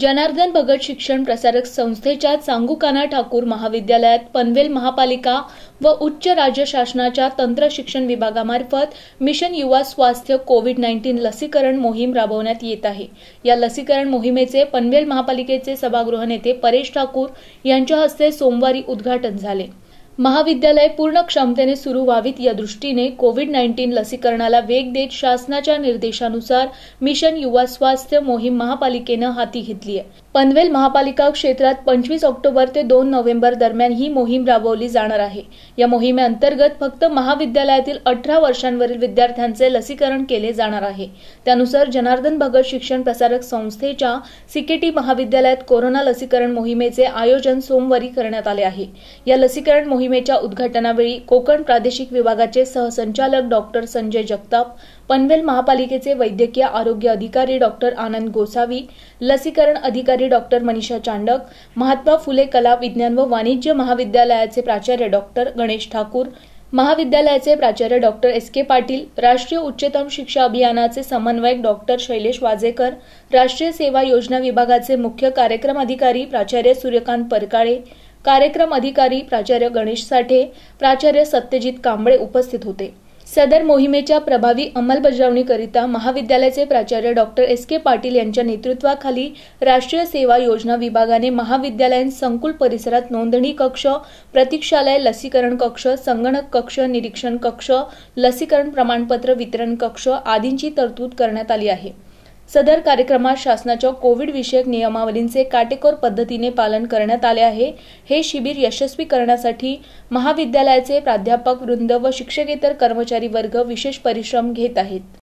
जनार्दन भगत शिक्षण प्रसारक संस्थेच्या सांगूकाना ठाकूर महाविद्यालयात पनवेल महापालिका व उच्च राज्य शासनाच्या तंत्र शिक्षण विभागामार्फत मिशन युवा स्वास्थ्य कोविड नाईन्टीन लसीकरण मोहीम राबवण्यात येत आहे या लसीकरण मोहिमेचे पनवेल महापालिकेचे सभागृह नेते परेश ठाकूर यांच्या हस्ते सोमवारी उद्घाटन झाले महाविद्यालय पूर्ण क्षमतेने सुरू व्हावीत या दृष्टीने कोविड नाईन्टीन लसीकरणाला वेग देत शासनाच्या निर्देशानुसार मिशन युवा स्वास्थ्य मोहीम महापालिकेनं हाती घेतली आहे पनवेल महापालिका क्षेत्रात पंचवीस ऑक्टोबर ते दोन नोव्हेंबर दरम्यान ही मोहीम राबवली जाणार आहे या मोहिमेअंतर्गत फक्त महाविद्यालयातील अठरा वर्षांवरील विद्यार्थ्यांचे लसीकरण केले जाणार आहे त्यानुसार जनार्दन भगत शिक्षण प्रसारक संस्थेच्या सिकेटी महाविद्यालयात कोरोना लसीकरण मोहिमेचे आयोजन सोमवारी करण्यात आले आहे या लसीकरण मोहिमेच्या उद्घाटनावेळी कोकण प्रादेशिक विभागाचे सहसंचालक डॉक्टर संजय जगताप पनवेल महापालिकेचे वैद्यकीय आरोग्य अधिकारी डॉक्टर आनंद गोसावी लसीकरण अधिकारी डॉक्टर मनीषा चांडक महात्मा फुले कला विज्ञान व वाणिज्य महाविद्यालयाचे प्राचार्य डॉक्टर गणेश ठाकूर महाविद्यालयाचे प्राचार्य डॉक्टर एस के पाटील राष्ट्रीय उच्चतम शिक्षा अभियानाचे समन्वयक डॉक्टर शैलेश वाजेकर राष्ट्रीय सेवा योजना विभागाचे मुख्य कार्यक्रम अधिकारी प्राचार्य सूर्यकांत परकाळे कार्यक्रम अधिकारी प्राचार्य गणेश साठे प्राचार्य सत्यजित कांबळे उपस्थित होते सदर मोहिमेच्या प्रभावी अंमलबजावणीकरिता महाविद्यालयाचे प्राचार्य डॉक्टर एस के पाटील यांच्या नेतृत्वाखाली राष्ट्रीय सेवा योजना विभागाने महाविद्यालयीन संकुल परिसरात नोंदणी कक्ष प्रतीक्षालय लसीकरण कक्ष संगणक कक्ष निरीक्षण कक्ष लसीकरण प्रमाणपत्र वितरण कक्ष आदींची तरतूद करण्यात आली आहे सदर कार्यक्रमात शासनाच्या कोविड विषयक नियमावलींचे काटेकोर पद्धतीने पालन करण्यात आले आहे हे शिबिर यशस्वी करण्यासाठी महाविद्यालयाचे प्राध्यापक वृंद व शिक्षकेतर कर्मचारी वर्ग विशेष परिश्रम घेत आहेत